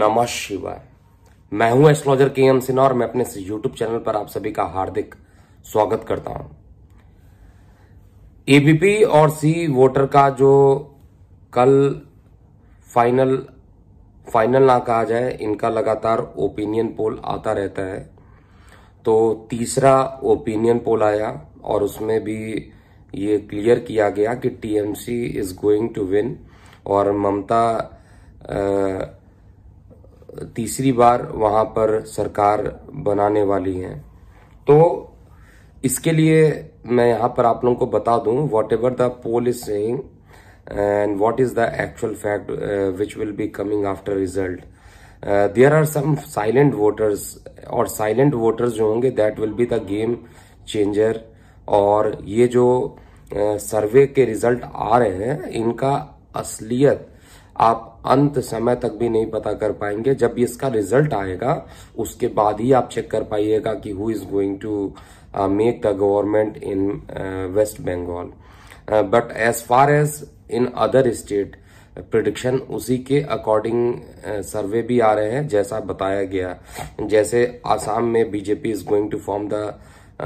नमः शिवाय मैं हूं एस्ट्रोलॉजर के एम सिन्हा और मैं अपने यूट्यूब चैनल पर आप सभी का हार्दिक स्वागत करता हूं एबीपी और सी वोटर का जो कल फाइनल फाइनल ना कहा जाए इनका लगातार ओपिनियन पोल आता रहता है तो तीसरा ओपिनियन पोल आया और उसमें भी ये क्लियर किया गया कि TMC is going to win और ममता तीसरी बार वहां पर सरकार बनाने वाली है तो इसके लिए मैं यहां पर आप लोगों को बता दूं whatever the poll is saying and what is the actual fact which will be coming after result there are some silent voters और साइलेंट वोटर्स जो होंगे that will be the game changer और ये जो सर्वे uh, के result आ रहे हैं इनका असलियत आप अंत समय तक भी नहीं पता कर पाएंगे जब इसका रिजल्ट आएगा उसके बाद ही आप चेक कर पाइएगा कि who is going to make the government in West Bengal but as far as in other state prediction उसी के अकॉर्डिंग सर्वे uh, भी आ रहे हैं जैसा बताया गया जैसे आसाम में BJP is going to form the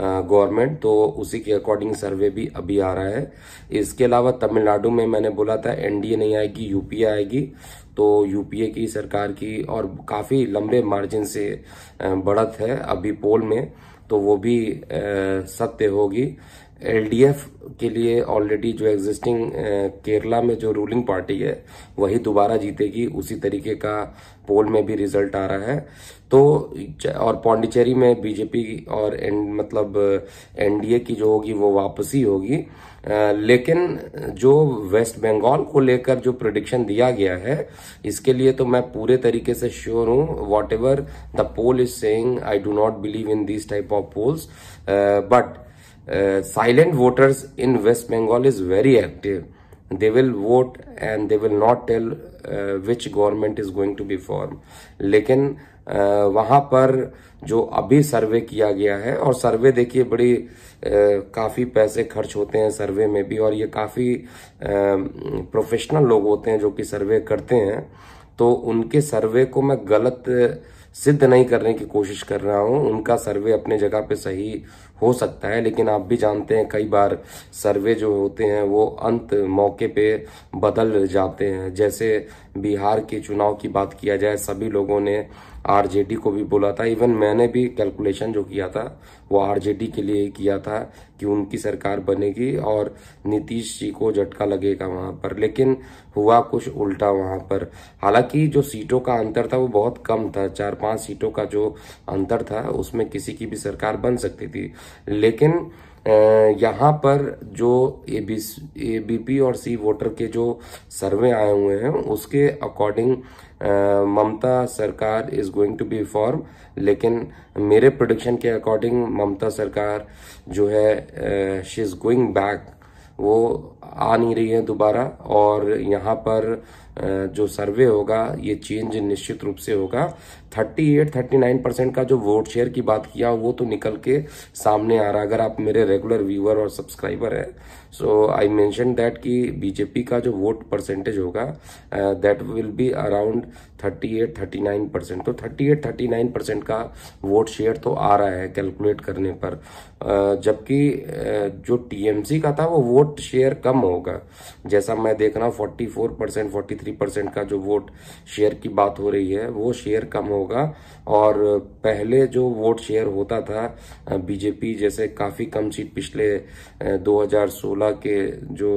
government तो उसी के अकॉर्डिंग सर्वे भी अभी आ रहा है इसके अलावा तमिलनाडु में मैंने बोला था एनडीए नहीं आएगी यूपीए आएगी तो यूपीए की सरकार की और काफ़ी लंबे मार्जिन से बढ़त है अभी पोल में तो वो भी सत्य होगी एलडीएफ के लिए ऑलरेडी जो एग्जिस्टिंग केरला में जो रूलिंग पार्टी है वही दोबारा जीतेगी उसी तरीके का पोल में भी रिजल्ट आ रहा है तो और पौंडिचेरी में बीजेपी और एन, मतलब एनडीए की जो होगी वो वापसी होगी लेकिन जो वेस्ट बंगाल को लेकर जो प्रोडिक्शन दिया गया है इसके लिए तो मैं पूरे तरीके से श्योर हूँ whatever the poll is saying I do not believe in this type of polls but silent voters in West Bengal is very active they will vote and they will not tell which government is going to be form लेकिन uh, वहां पर जो अभी सर्वे किया गया है और सर्वे देखिए बड़ी uh, काफ़ी पैसे खर्च होते हैं सर्वे में भी और ये काफ़ी प्रोफेशनल लोग होते हैं जो कि सर्वे करते हैं तो उनके सर्वे को मैं गलत सिद्ध नहीं करने की कोशिश कर रहा हूं उनका सर्वे अपने जगह पे सही हो सकता है लेकिन आप भी जानते हैं कई बार सर्वे जो होते हैं वो अंत मौके पे बदल जाते हैं जैसे बिहार के चुनाव की बात किया जाए सभी लोगों ने आरजेडी को भी बोला था इवन मैंने भी कैलकुलेशन जो किया था वो आरजेडी के लिए किया था कि उनकी सरकार बनेगी और नीतीश जी को झटका लगेगा वहाँ पर लेकिन हुआ कुछ उल्टा वहां पर हालांकि जो सीटों का अंतर था वो बहुत कम था चार पांच सीटों का जो अंतर था उसमें किसी की भी सरकार बन सकती थी लेकिन यहाँ पर जो A B A B P और सी वोटर के जो सर्वे आए हुए हैं उसके अकॉर्डिंग ममता सरकार is going to be form लेकिन मेरे प्रोडिक्शन के अकॉर्डिंग ममता सरकार जो है शी इज़ गोइंग बैक वो आ नहीं रही है दोबारा और यहाँ पर जो सर्वे होगा ये चेंज निश्चित रूप से होगा 38 39 परसेंट का जो वोट शेयर की बात किया वो तो निकल के सामने आ रहा है अगर आप मेरे रेगुलर व्यूअर और सब्सक्राइबर हैं सो आई मेंशन दैट कि बीजेपी का जो वोट परसेंटेज होगा that will be around 38 39 percent तो 38 39 परसेंट का वोट शेयर तो आ रहा है कैलकुलेट करने पर जबकि जो टीएमसी का था वो वोट शेयर कम होगा जैसा मैं देख रहा हूँ four percent forty three percent का जो वोट शेयर की बात हो रही है वो शेयर कम होगा और पहले जो वोट शेयर होता था बीजेपी जैसे काफ़ी कम सीट पिछले 2016 के जो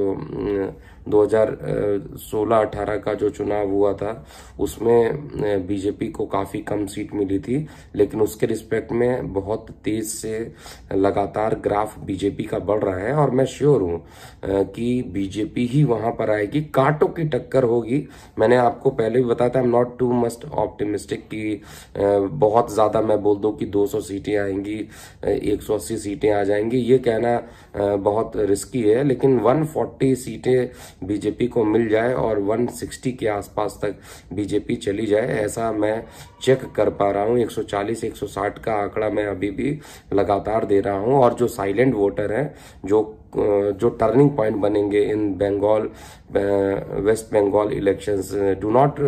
2016-18 का जो चुनाव हुआ था उसमें बीजेपी को काफ़ी कम सीट मिली थी लेकिन उसके रिस्पेक्ट में बहुत तेज़ से लगातार ग्राफ बीजेपी का बढ़ रहा है और मैं श्योर हूँ कि बीजेपी ही वहाँ पर आएगी कांटों की टक्कर होगी मैंने आपको पहले भी बताया था am not too much optimistic कि बहुत ज़्यादा मैं बोल दूँ कि दो सीटें आएंगी एक सीटें आ जाएंगी ये कहना बहुत रिस्की है लेकिन वन सीटें बीजेपी को मिल जाए और 160 के आसपास तक बीजेपी चली जाए ऐसा मैं चेक कर पा रहा हूँ 140 160 का आंकड़ा मैं अभी भी लगातार दे रहा हूँ और जो साइलेंट वोटर हैं जो जो टर्निंग पॉइंट बनेंगे in Bengal West Bengal elections do not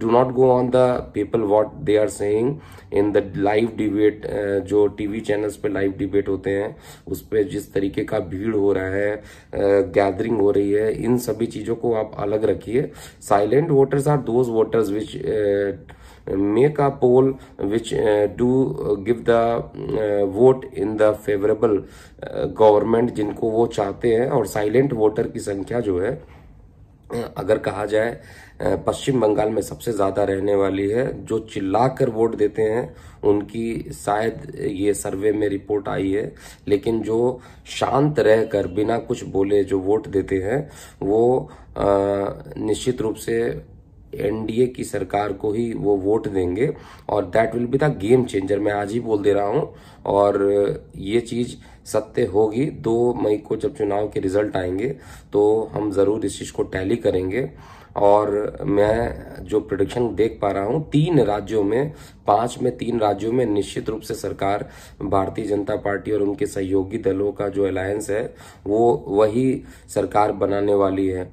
do not go on the people what they are saying in the live debate जो टीवी चैनल्स पे लाइव डिबेट होते हैं उस पर जिस तरीके का भीड़ हो रहा है गैदरिंग uh, हो रही है इन सभी चीज़ों को आप अलग रखिए silent voters are those voters which make a poll which uh, do uh, give the uh, vote in the favorable uh, government जिनको वो चाहते हैं और silent voter की संख्या जो है uh, अगर कहा जाए uh, पश्चिम बंगाल में सबसे ज़्यादा रहने वाली है जो चिल्लाकर वोट देते हैं उनकी शायद ये सर्वे में रिपोर्ट आई है लेकिन जो शांत रहकर बिना कुछ बोले जो वोट देते हैं वो निश्चित रूप से एनडीए की सरकार को ही वो वोट देंगे और that will be the game changer मैं आज ही बोल दे रहा हूँ और ये चीज़ सत्य होगी दो मई को जब चुनाव के रिजल्ट आएंगे तो हम ज़रूर इस चीज़ को टैली करेंगे और मैं जो प्रोडिक्शन देख पा रहा हूँ तीन राज्यों में पांच में तीन राज्यों में निश्चित रूप से सरकार भारतीय जनता पार्टी और उनके सहयोगी दलों का जो अलायंस है वो वही सरकार बनाने वाली है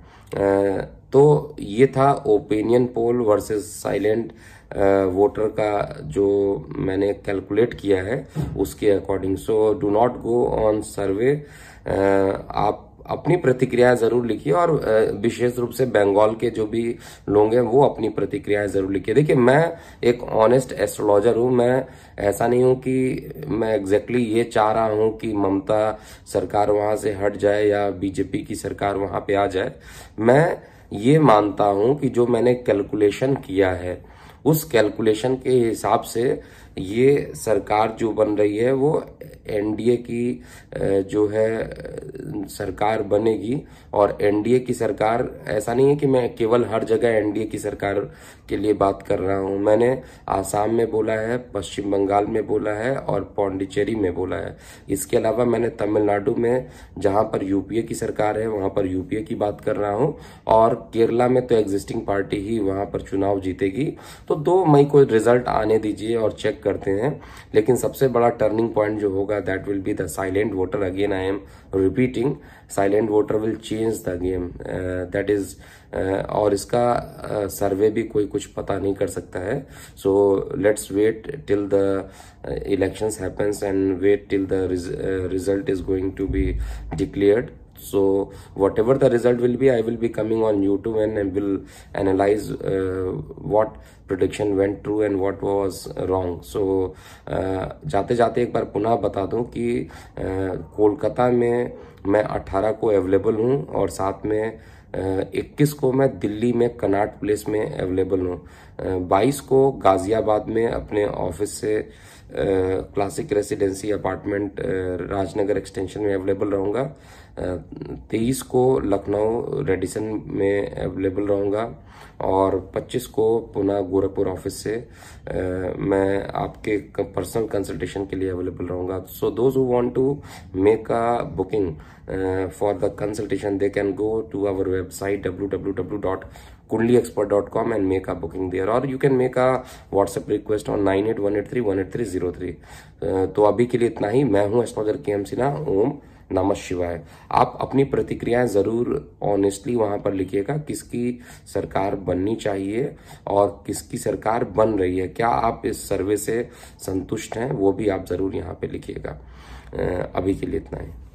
तो ये था opinion poll versus silent voter का जो मैंने कैलकुलेट किया है उसके according so do not go on survey आप अपनी प्रतिक्रिया जरूर लिखिए और uh, विशेष रूप से बंगाल के जो भी लोग हैं वो अपनी प्रतिक्रिया जरूर लिखिए देखिए मैं एक ऑनेस्ट एस्ट्रोलॉजर हूं मैं ऐसा नहीं हूं कि मैं एग्जैक्टली exactly ये चाह रहा हूं कि ममता सरकार वहां से हट जाए या बीजेपी की सरकार वहां पे आ जाए मैं ये मानता हूं कि जो मैंने कैलकुलेशन किया है उस कैलकुलेशन के हिसाब से ये सरकार जो बन रही है वो एनडीए की जो है सरकार बनेगी और एनडीए की सरकार ऐसा नहीं है कि मैं केवल हर जगह एनडीए की सरकार के लिए बात कर रहा हूँ मैंने आसाम में बोला है पश्चिम बंगाल में बोला है और पौंडीचेरी में बोला है इसके अलावा मैंने तमिलनाडु में जहाँ पर यूपीए की सरकार है वहाँ पर यूपीए की बात कर रहा हूँ और केरला में तो एग्जिस्टिंग पार्टी ही वहाँ पर चुनाव जीतेगी तो दो मई को रिजल्ट आने दीजिए और चेक करते हैं लेकिन सबसे बड़ा टर्निंग पॉइंट जो होगा that will be the silent voter again I am repeating silent voter will change the game that is और इसका सर्वे uh, भी कोई कुछ पता नहीं कर सकता है so let's wait till the elections happens and wait till the result is going to be declared so whatever the result will be i will be coming on youtube and I will analyze uh, what prediction went true and what was wrong so uh, jaate ek bar बार bata do ki कि कोलकाता में मैं 18 ko available hu aur sath mein इक्कीस को मैं दिल्ली में Connaught place में available हूँ बाईस को गाज़ियाबाद में अपने ऑफिस से classic residency apartment Rajnagar extension में अवेलेबल रहूँगा तेईस को लखनऊ रेडिसन में अवेलेबल रहूँगा और पच्चीस को पुनः गोरखपुर ऑफिस से मैं आपके पर्सनल कंसल्टेशन के लिए अवेलेबल रहूँगा so those who want to make a booking for the consultation they can go to our website www.kundliexpert.com and WhatsApp request booking nine eight one eight three one eight three zero three तो अभी के लिए इतना ही मैं हूं astrologer के M Sinha ओम नमः शिवाय आप अपनी प्रतिक्रियाएं ज़रूर ऑनेस्टली वहाँ पर लिखिएगा किसकी सरकार बननी चाहिए और किसकी सरकार बन रही है क्या आप इस सर्वे से संतुष्ट हैं वो भी आप ज़रूर यहाँ पे लिखिएगा अभी के लिए इतना ही